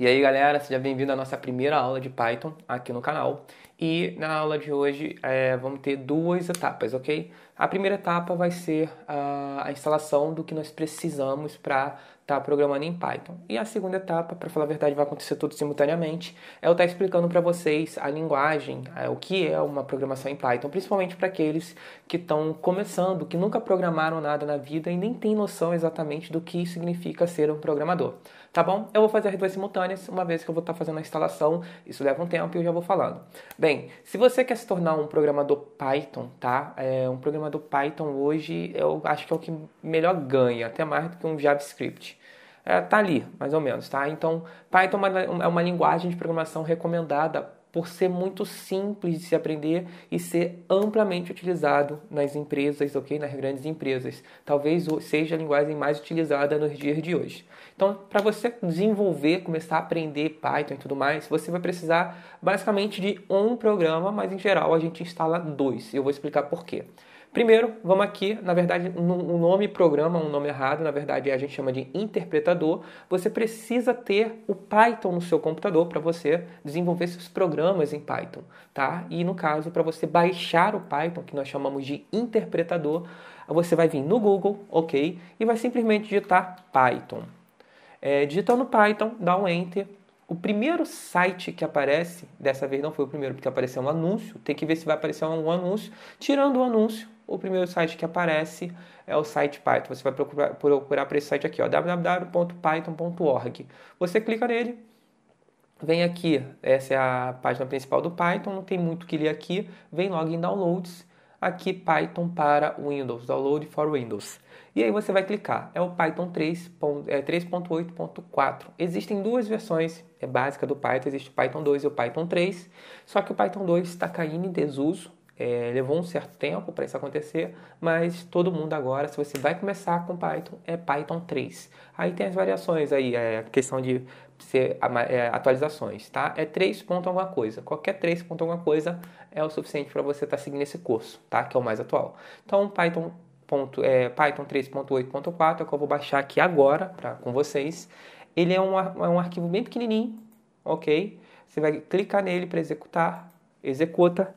E aí galera, seja bem-vindo à nossa primeira aula de Python aqui no canal. E na aula de hoje é, vamos ter duas etapas, ok? A primeira etapa vai ser a, instalação do que nós precisamos para estar tá programando em Python. E a segunda etapa, para falar a verdade, vai acontecer tudo simultaneamente, é eu estar tá explicando para vocês a linguagem, é, o que é uma programação em Python, principalmente para aqueles que estão começando, que nunca programaram nada na vida e nem têm noção exatamente do que significa ser um programador. Tá bom? Eu vou fazer as duas simultâneas, uma vez que eu vou estar tá fazendo a instalação, isso leva um tempo e eu já vou falando. Bem, se você quer se tornar um programador Python, tá? É, um programador do Python hoje, eu acho que é o que melhor ganha, até mais do que um JavaScript. É, tá ali, mais ou menos, tá? Então, Python é uma é linguagem de programação recomendada por ser muito simples de se aprender e ser amplamente utilizado nas empresas, ok? Nas grandes empresas. Talvez seja a linguagem mais utilizada nos dias de hoje. Então, para você desenvolver, começar a aprender Python e tudo mais, você vai precisar basicamente de um programa, mas em geral a gente instala dois. Eu vou explicar por quê. Primeiro, vamos aqui, na verdade, o nome programa, um nome errado, na verdade a gente chama de interpretador. Você precisa ter o Python no seu computador para você desenvolver seus programas em Python, tá? E no caso, para você baixar o Python, que nós chamamos de interpretador, você vai vir no Google, ok, e vai simplesmente digitar Python. É, digitando Python, dá um Enter, o primeiro site que aparece, dessa vez não foi o primeiro, porque apareceu um anúncio, tem que ver se vai aparecer um anúncio. Tirando o anúncio, o primeiro site que aparece é o site Python. Você vai procurar, procurar por esse site aqui, www.python.org. Você clica nele, vem aqui, essa é a página principal do Python, não tem muito que ler aqui, vem logo em Downloads, aqui Python para Windows, Download for Windows. E aí você vai clicar, é o Python 3.8.4. É Existem duas versões é básica do Python, existe o Python 2 e o Python 3, só que o Python 2 está caindo em desuso, é, levou um certo tempo para isso acontecer, mas todo mundo agora, se você vai começar com Python, é Python 3. Aí tem as variações aí, é questão de ser é, atualizações, tá? É 3 ponto alguma coisa. Qualquer 3 ponto alguma coisa é o suficiente para você estar tá seguindo esse curso, tá? Que é o mais atual. Então, Python ponto, é, Python 3.8.4, é que eu vou baixar aqui agora pra, com vocês. Ele é um, é um arquivo bem pequenininho, ok? Você vai clicar nele para executar, executa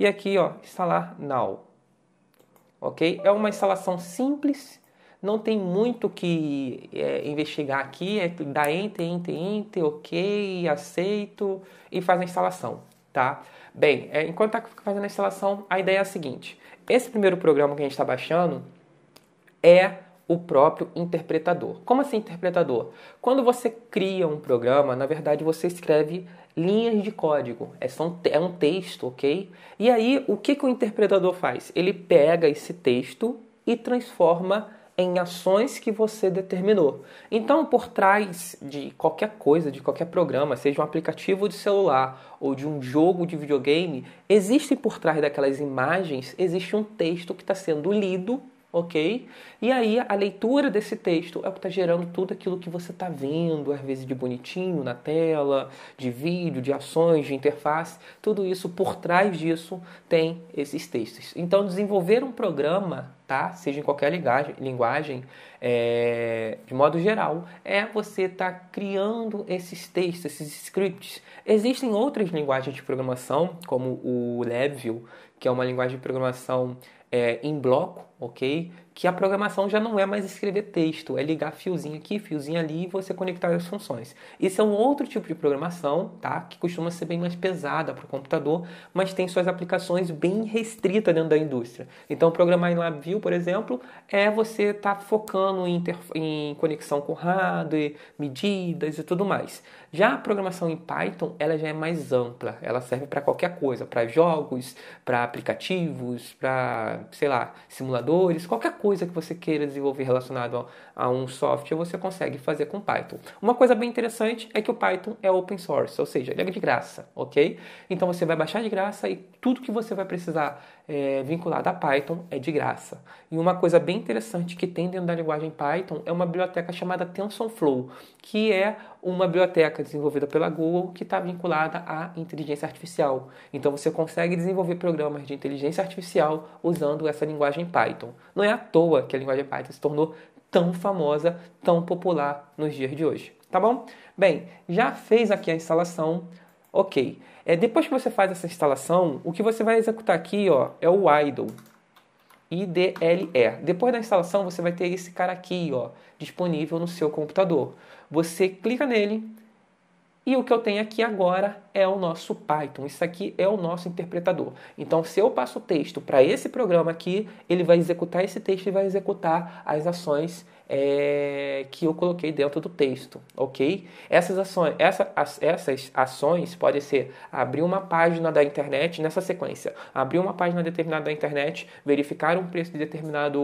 e aqui, ó, instalar Now. Ok? É uma instalação simples, não tem muito que é, investigar aqui, é dar enter, enter, enter, ok, aceito e faz a instalação, tá? Bem, é, enquanto está fazendo a instalação, a ideia é a seguinte: esse primeiro programa que a gente está baixando é o próprio interpretador. Como assim interpretador? Quando você cria um programa, na verdade você escreve linhas de código. É, só um, é um texto, ok? E aí, o que, que o interpretador faz? Ele pega esse texto e transforma em ações que você determinou. Então, por trás de qualquer coisa, de qualquer programa, seja um aplicativo de celular ou de um jogo de videogame, existe por trás daquelas imagens, existe um texto que está sendo lido ok? E aí a leitura desse texto é o que está gerando tudo aquilo que você está vendo, às vezes de bonitinho na tela, de vídeo, de ações, de interface, tudo isso por trás disso tem esses textos. Então desenvolver um programa, tá? Seja em qualquer linguagem, linguagem é, de modo geral, é você estar tá criando esses textos, esses scripts. Existem outras linguagens de programação, como o Level, que é uma linguagem de programação é, em bloco ok? Que a programação já não é mais escrever texto, é ligar fiozinho aqui, fiozinho ali e você conectar as funções. Isso é um outro tipo de programação, tá? Que costuma ser bem mais pesada para o computador, mas tem suas aplicações bem restritas dentro da indústria. Então, programar em LabVIEW, por exemplo, é você estar tá focando em, em conexão com hardware, medidas e tudo mais. Já a programação em Python, ela já é mais ampla, ela serve para qualquer coisa, para jogos, para aplicativos, para, sei lá, simuladores qualquer coisa que você queira desenvolver relacionado a, a um software, você consegue fazer com Python. Uma coisa bem interessante é que o Python é open source, ou seja, ele é de graça, ok? Então você vai baixar de graça e tudo que você vai precisar é, vinculado a Python é de graça. E uma coisa bem interessante que tem dentro da linguagem Python é uma biblioteca chamada TensorFlow, que é uma biblioteca desenvolvida pela Google que está vinculada à inteligência artificial. Então você consegue desenvolver programas de inteligência artificial usando essa linguagem Python. Python. Não é à toa que a linguagem Python se tornou tão famosa, tão popular nos dias de hoje. Tá bom? Bem, já fez aqui a instalação. Ok. É, depois que você faz essa instalação, o que você vai executar aqui ó, é o idle. IDLE. Depois da instalação, você vai ter esse cara aqui ó, disponível no seu computador. Você clica nele e o que eu tenho aqui agora é o nosso Python, isso aqui é o nosso interpretador. Então, se eu passo o texto para esse programa aqui, ele vai executar esse texto e vai executar as ações é, que eu coloquei dentro do texto, ok? Essas ações, essa, as, essas ações podem ser abrir uma página da internet nessa sequência, abrir uma página determinada da internet, verificar um preço de determinado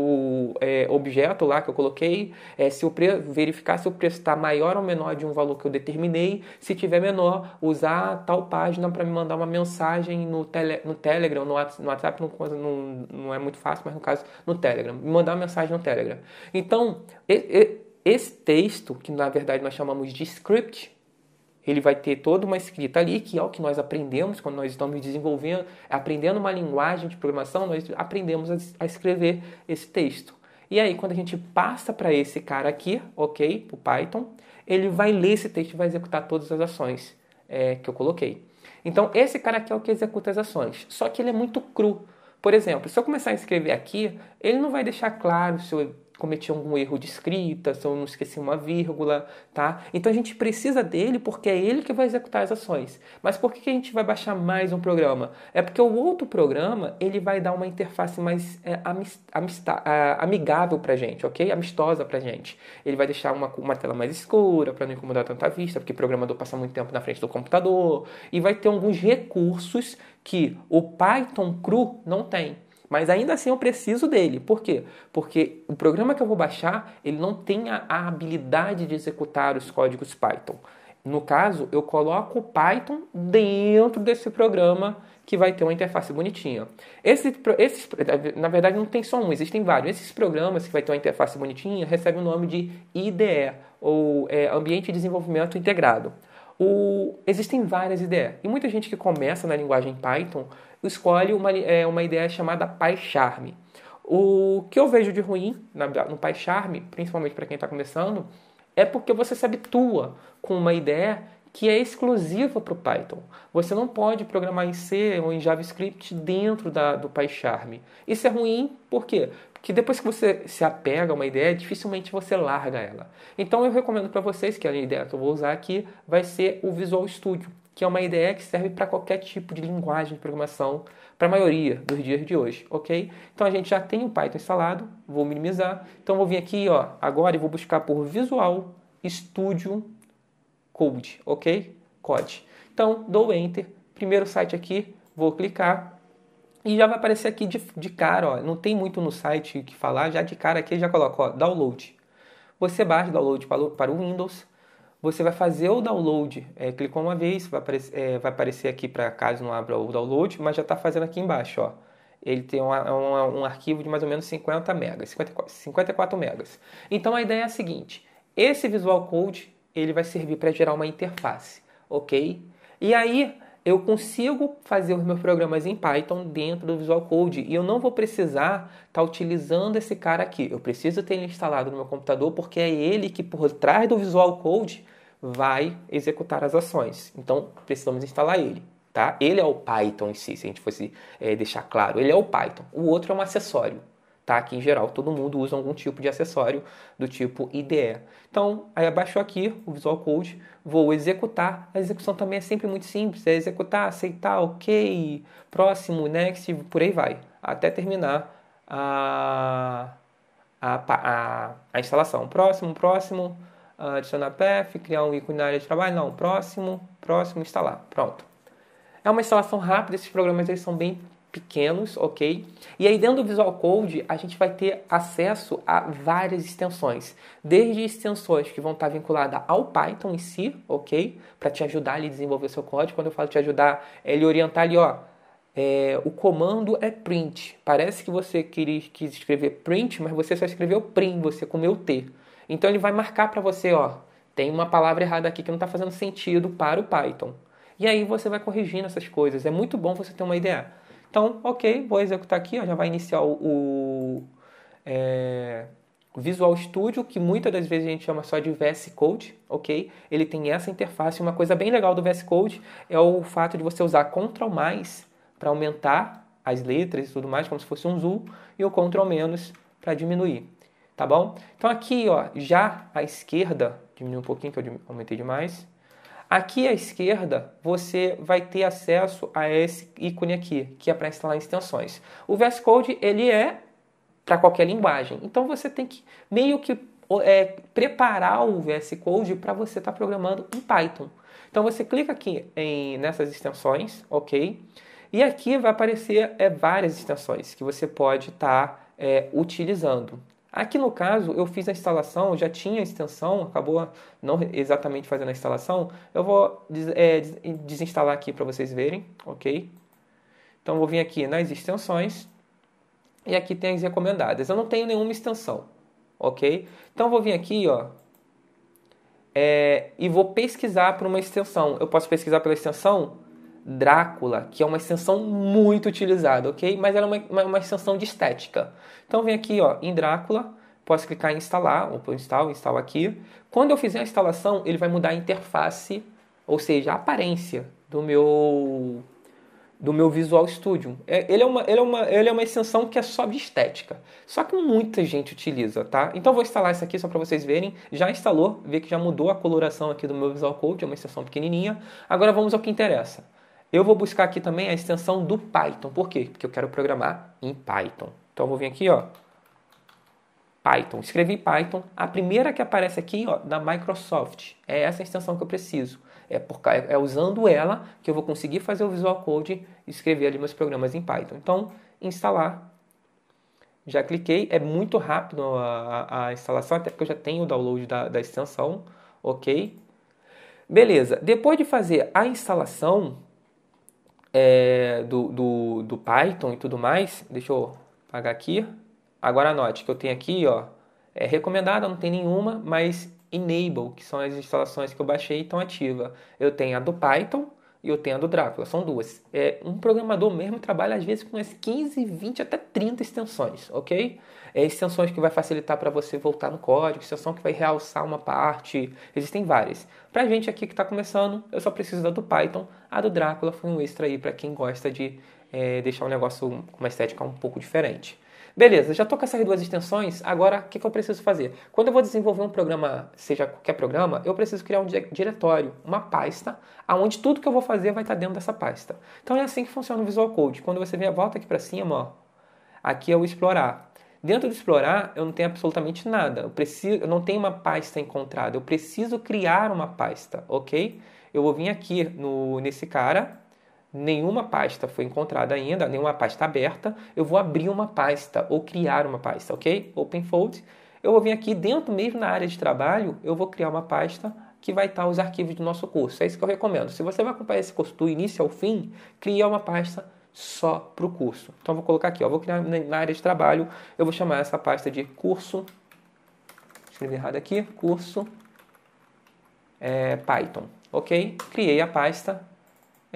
é, objeto lá que eu coloquei, é, se o pre, verificar se o preço está maior ou menor de um valor que eu determinei, se tiver menor, usar tal página para me mandar uma mensagem no, tele, no Telegram, no WhatsApp, no WhatsApp não, não, não é muito fácil, mas no caso no Telegram, me mandar uma mensagem no Telegram. Então, esse texto, que na verdade nós chamamos de script, ele vai ter toda uma escrita ali, que é o que nós aprendemos quando nós estamos desenvolvendo, aprendendo uma linguagem de programação, nós aprendemos a, a escrever esse texto. E aí, quando a gente passa para esse cara aqui, ok, o Python, ele vai ler esse texto e vai executar todas as ações é, que eu coloquei. Então, esse cara aqui é o que executa as ações, só que ele é muito cru. Por exemplo, se eu começar a escrever aqui, ele não vai deixar claro se eu cometi algum erro de escrita, se eu não esqueci uma vírgula, tá? Então a gente precisa dele porque é ele que vai executar as ações. Mas por que a gente vai baixar mais um programa? É porque o outro programa ele vai dar uma interface mais é, amigável para gente, ok? Amistosa para gente. Ele vai deixar uma, uma tela mais escura para não incomodar tanta vista, porque o programador passa muito tempo na frente do computador e vai ter alguns recursos que o Python cru não tem. Mas ainda assim eu preciso dele. Por quê? Porque o programa que eu vou baixar, ele não tem a, habilidade de executar os códigos Python. No caso, eu coloco o Python dentro desse programa que vai ter uma interface bonitinha. Esse, na verdade, não tem só um, existem vários. Esses programas que vai ter uma interface bonitinha recebem o nome de IDE, ou é, Ambiente de Desenvolvimento Integrado. O, existem várias ideias. E muita gente que começa na linguagem Python escolhe uma, é, uma ideia chamada PyCharm. O que eu vejo de ruim no PyCharm, principalmente para quem está começando, é porque você se habitua com uma ideia que é exclusiva para o Python. Você não pode programar em C ou em JavaScript dentro da, do PyCharm. Isso é ruim, por quê? Porque depois que você se apega a uma ideia, dificilmente você larga ela. Então eu recomendo para vocês que é a ideia que eu vou usar aqui vai ser o Visual Studio, que é uma ideia que serve para qualquer tipo de linguagem de programação, para a maioria dos dias de hoje, ok? Então a gente já tem o Python instalado, vou minimizar. Então vou vir aqui ó, agora e vou buscar por Visual Studio Code, ok? Code. Então, dou Enter, primeiro site aqui, vou clicar e já vai aparecer aqui de, de cara, ó, não tem muito no site que falar, já de cara aqui já coloco, ó, download. Você baixa o download para, para o Windows, você vai fazer o download, é, clicou uma vez, vai, apare é, vai aparecer aqui para caso não abra o download, mas já está fazendo aqui embaixo, ó. Ele tem um, um, um, arquivo de mais ou menos 50 megas, 54, 54 megas. Então a ideia é a seguinte, esse Visual Code ele vai servir para gerar uma interface, ok? E aí eu consigo fazer os meus programas em Python dentro do Visual Code e eu não vou precisar estar tá utilizando esse cara aqui. Eu preciso ter ele instalado no meu computador porque é ele que por trás do Visual Code vai executar as ações. Então precisamos instalar ele. Tá? Ele é o Python em si, se a gente fosse é, deixar claro. Ele é o Python. O outro é um acessório tá? Que em geral todo mundo usa algum tipo de acessório do tipo IDE. Então, aí abaixou aqui o Visual Code, vou executar. A execução também é sempre muito simples, é executar, aceitar, ok, próximo, next, por aí vai, até terminar a a, a, a instalação. Próximo, próximo, adicionar path, criar um ícone na área de trabalho, não, próximo, próximo, instalar. Pronto. É uma instalação rápida, esses programas eles são bem pequenos, ok? E aí dentro do Visual Code a gente vai ter acesso a várias extensões, desde extensões que vão estar vinculadas ao Python em si, ok? Para te ajudar a desenvolver seu código. Quando eu falo te ajudar, é ele orientar ali, ó, é, o comando é print. Parece que você quis, quis escrever print, mas você só escreveu print, você comeu T. Então ele vai marcar para você, ó, tem uma palavra errada aqui que não está fazendo sentido para o Python. E aí você vai corrigindo essas coisas. É muito bom você ter uma ideia. Então, ok, vou executar aqui, ó, já vai iniciar o, é, Visual Studio, que muitas das vezes a gente chama só de VS Code, ok? Ele tem essa interface. Uma coisa bem legal do VS Code é o fato de você usar Ctrl mais para aumentar as letras e tudo mais, como se fosse um zoom, e o Ctrl menos para diminuir, tá bom? Então aqui, ó, já à esquerda, diminui um pouquinho que eu aumentei demais, Aqui à esquerda, você vai ter acesso a esse ícone aqui, que é para instalar extensões. O VS Code, ele é para qualquer linguagem. Então você tem que meio que é, preparar o VS Code para você estar tá programando em Python. Então você clica aqui em, nessas extensões, ok? E aqui vai aparecer é, várias extensões que você pode estar tá, é, utilizando. Aqui no caso, eu fiz a instalação, já tinha a extensão, acabou não exatamente fazendo a instalação. Eu vou des é, desinstalar aqui para vocês verem, ok? Então, vou vir aqui nas extensões e aqui tem as recomendadas. Eu não tenho nenhuma extensão, ok? Então, vou vir aqui, ó, é, e vou pesquisar por uma extensão. Eu posso pesquisar pela extensão Drácula, que é uma extensão muito utilizada, ok? Mas ela é uma, uma, extensão de estética. Então vem aqui ó, em Drácula, posso clicar em instalar, ou instalar, instalo aqui. Quando eu fizer a instalação, ele vai mudar a interface, ou seja, a aparência do meu do meu Visual Studio. É, ele, é uma, ele, é uma, ele é uma extensão que é só de estética. Só que muita gente utiliza, tá? Então vou instalar isso aqui só para vocês verem. Já instalou, vê que já mudou a coloração aqui do meu Visual Code, é uma extensão pequenininha. Agora vamos ao que interessa. Eu vou buscar aqui também a extensão do Python. Por quê? Porque eu quero programar em Python. Então eu vou vir aqui, ó, Python. Escrevi Python. A primeira que aparece aqui, ó, da Microsoft. É essa extensão que eu preciso. É, por, é usando ela que eu vou conseguir fazer o Visual Code e escrever ali meus programas em Python. Então, instalar. Já cliquei. É muito rápido a, a, a instalação, até porque eu já tenho o download da, da extensão. Ok? Beleza. Depois de fazer a instalação, é, do, do, do Python e tudo mais, deixa eu apagar aqui. Agora note que eu tenho aqui, ó, é recomendada, não tem nenhuma, mas enable, que são as instalações que eu baixei, estão ativa. Eu tenho a do Python, e eu tenho a do Drácula, são duas. É, um programador mesmo trabalha às vezes com umas 15, 20 até 30 extensões, ok? É, extensões que vai facilitar para você voltar no código, extensão que vai realçar uma parte, existem várias. Para a gente aqui que está começando, eu só preciso da do Python, a do Drácula foi um extra aí para quem gosta de é, deixar o um negócio com uma estética um pouco diferente. Beleza, já estou com essas duas extensões, agora o que, que eu preciso fazer? Quando eu vou desenvolver um programa, seja qualquer programa, eu preciso criar um diretório, uma pasta, aonde tudo que eu vou fazer vai estar tá dentro dessa pasta. Então é assim que funciona o Visual Code. Quando você vem a volta aqui para cima, ó, aqui é o explorar. Dentro do explorar, eu não tenho absolutamente nada. Eu, preciso, eu não tenho uma pasta encontrada. Eu preciso criar uma pasta, ok? Eu vou vir aqui no, nesse cara, nenhuma pasta foi encontrada ainda, nenhuma pasta aberta, eu vou abrir uma pasta ou criar uma pasta, ok? Open Fold. Eu vou vir aqui dentro mesmo na área de trabalho, eu vou criar uma pasta que vai estar os arquivos do nosso curso. É isso que eu recomendo. Se você vai acompanhar esse curso do início ao fim, cria uma pasta só para o curso. Então vou colocar aqui, ó, vou criar na área de trabalho, eu vou chamar essa pasta de curso, escrevi errado aqui, curso é, Python, ok? Criei a pasta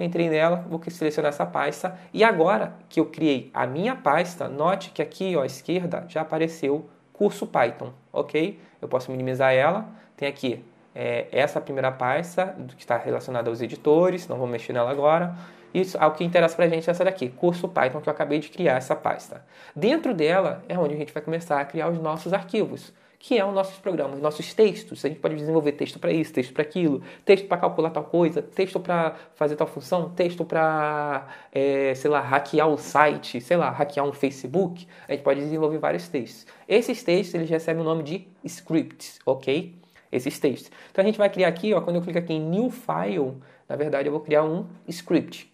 entrei nela, vou selecionar essa pasta e agora que eu criei a minha pasta, note que aqui ó, à esquerda já apareceu curso Python, ok? Eu posso minimizar ela, tem aqui é, essa primeira pasta que está relacionada aos editores, não vou mexer nela agora. Isso, o que interessa para a gente é essa daqui, curso Python, que eu acabei de criar essa pasta. Dentro dela é onde a gente vai começar a criar os nossos arquivos que é os nossos programas, nossos textos. A gente pode desenvolver texto para isso, texto para aquilo, texto para calcular tal coisa, texto para fazer tal função, texto para, é, sei lá, hackear o site, sei lá, hackear um Facebook. A gente pode desenvolver vários textos. Esses textos eles recebem o nome de scripts, ok? Esses textos. Então a gente vai criar aqui, ó, quando eu clico aqui em New File, na verdade eu vou criar um script.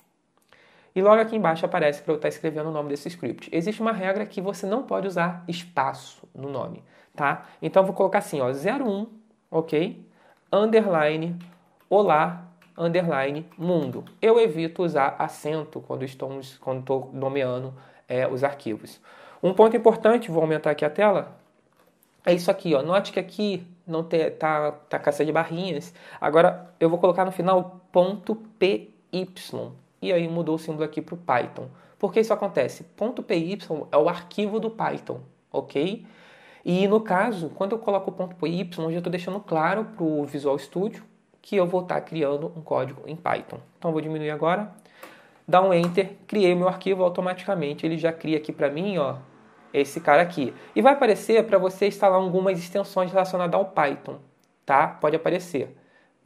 E logo aqui embaixo aparece para eu estar tá escrevendo o nome desse script. Existe uma regra que você não pode usar espaço no nome, tá? Então eu vou colocar assim, ó, 01, ok? Underline, olá, underline, mundo. Eu evito usar acento quando estou, quando nomeando é, os arquivos. Um ponto importante, vou aumentar aqui a tela, é isso aqui, ó. Note que aqui não te, tá, tá caça de barrinhas. Agora eu vou colocar no final ponto PY e aí mudou o símbolo aqui para o Python. Por que isso acontece? Ponto .py é o arquivo do Python, ok? E no caso, quando eu coloco o ponto .py, eu já estou deixando claro para o Visual Studio que eu vou estar tá criando um código em Python. Então eu vou diminuir agora, dar um Enter, criei o meu arquivo automaticamente, ele já cria aqui para mim, ó, esse cara aqui. E vai aparecer para você instalar algumas extensões relacionadas ao Python, tá? Pode aparecer.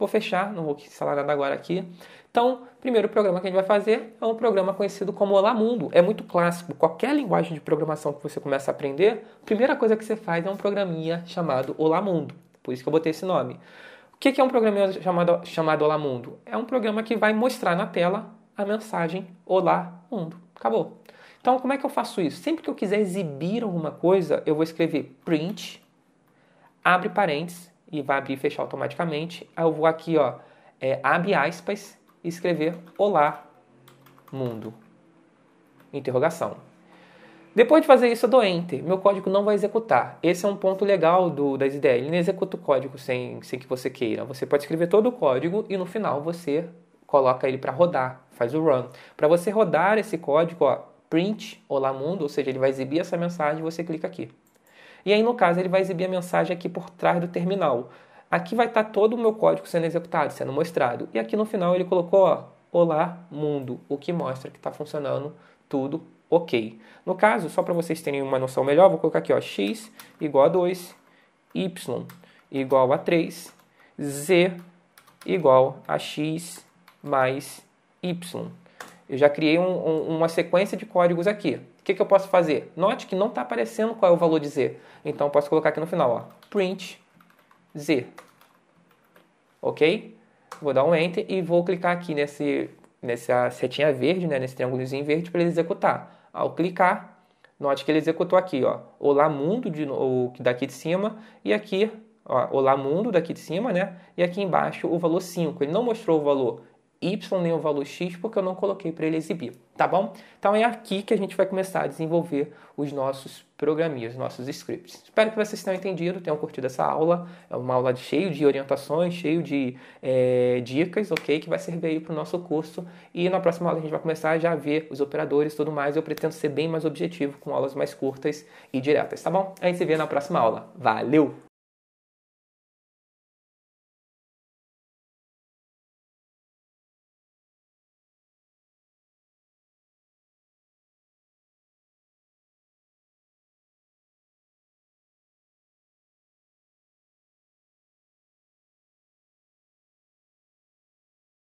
Vou fechar, não vou instalar nada agora aqui. Então, primeiro programa que a gente vai fazer é um programa conhecido como Olá Mundo. É muito clássico. Qualquer linguagem de programação que você começa a aprender, a primeira coisa que você faz é um programinha chamado Olá Mundo. Por isso que eu botei esse nome. O que é um programa chamado, chamado Olá Mundo? É um programa que vai mostrar na tela a mensagem Olá Mundo. Acabou. Então, como é que eu faço isso? Sempre que eu quiser exibir alguma coisa, eu vou escrever print, abre parênteses, e vai abrir e fechar automaticamente. Aí eu vou aqui, ó, é, abre aspas e escrever Olá, mundo. Interrogação. Depois de fazer isso, eu dou Enter. Meu código não vai executar. Esse é um ponto legal do, das ideias. Ele não executa o código sem, sem que você queira. Você pode escrever todo o código e no final você coloca ele para rodar, faz o run. Para você rodar esse código, ó, print Olá Mundo, ou seja, ele vai exibir essa mensagem você clica aqui. E aí, no caso, ele vai exibir a mensagem aqui por trás do terminal. Aqui vai estar tá todo o meu código sendo executado, sendo mostrado. E aqui no final ele colocou, ó, olá mundo, o que mostra que está funcionando tudo ok. No caso, só para vocês terem uma noção melhor, vou colocar aqui, ó, x igual a 2, y igual a 3, z igual a x mais y. Eu já criei um, um, uma sequência de códigos aqui. O que, que eu posso fazer? Note que não está aparecendo qual é o valor de Z. Então eu posso colocar aqui no final, ó, print Z. Ok? Vou dar um Enter e vou clicar aqui nesse, nessa setinha verde, né, nesse triângulozinho verde, para ele executar. Ao clicar, note que ele executou aqui, ó, Olá Mundo de, o daqui de cima e aqui, ó, Olá Mundo daqui de cima, né? E aqui embaixo o valor 5. Ele não mostrou o valor y nem é o valor x porque eu não coloquei para ele exibir, tá bom? Então é aqui que a gente vai começar a desenvolver os nossos programinhas, nossos scripts. Espero que vocês tenham entendido, tenham curtido essa aula. É uma aula cheio de orientações, cheio de é, dicas, ok? Que vai servir aí para o nosso curso. E na próxima aula a gente vai começar a já ver os operadores e tudo mais. Eu pretendo ser bem mais objetivo com aulas mais curtas e diretas, tá bom? A gente se vê na próxima aula. Valeu!